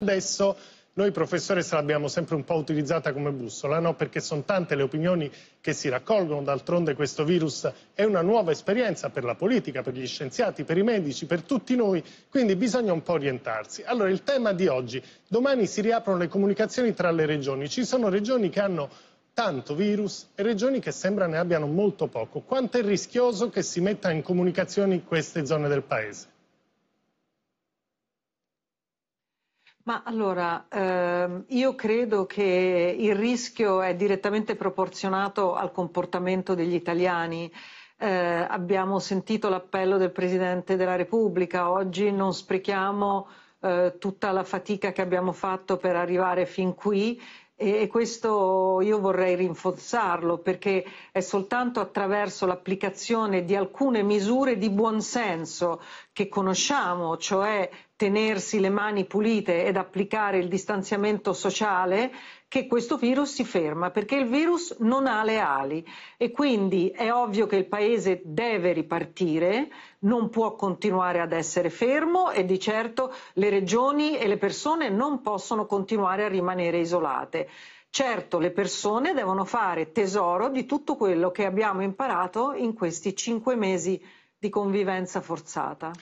Adesso noi professoressa l'abbiamo sempre un po' utilizzata come bussola, no? perché sono tante le opinioni che si raccolgono, d'altronde questo virus è una nuova esperienza per la politica, per gli scienziati, per i medici, per tutti noi, quindi bisogna un po' orientarsi. Allora il tema di oggi, domani si riaprono le comunicazioni tra le regioni, ci sono regioni che hanno tanto virus e regioni che sembra ne abbiano molto poco. Quanto è rischioso che si metta in comunicazione queste zone del paese? Ma allora, ehm, io credo che il rischio è direttamente proporzionato al comportamento degli italiani. Eh, abbiamo sentito l'appello del Presidente della Repubblica, oggi non sprechiamo eh, tutta la fatica che abbiamo fatto per arrivare fin qui e questo io vorrei rinforzarlo perché è soltanto attraverso l'applicazione di alcune misure di buonsenso che conosciamo, cioè tenersi le mani pulite ed applicare il distanziamento sociale, che questo virus si ferma, perché il virus non ha le ali e quindi è ovvio che il Paese deve ripartire, non può continuare ad essere fermo e di certo le regioni e le persone non possono continuare a rimanere isolate perché certo le persone devono fare tesoro di tutto quello che abbiamo imparato in questi cinque mesi di convivenza forzata.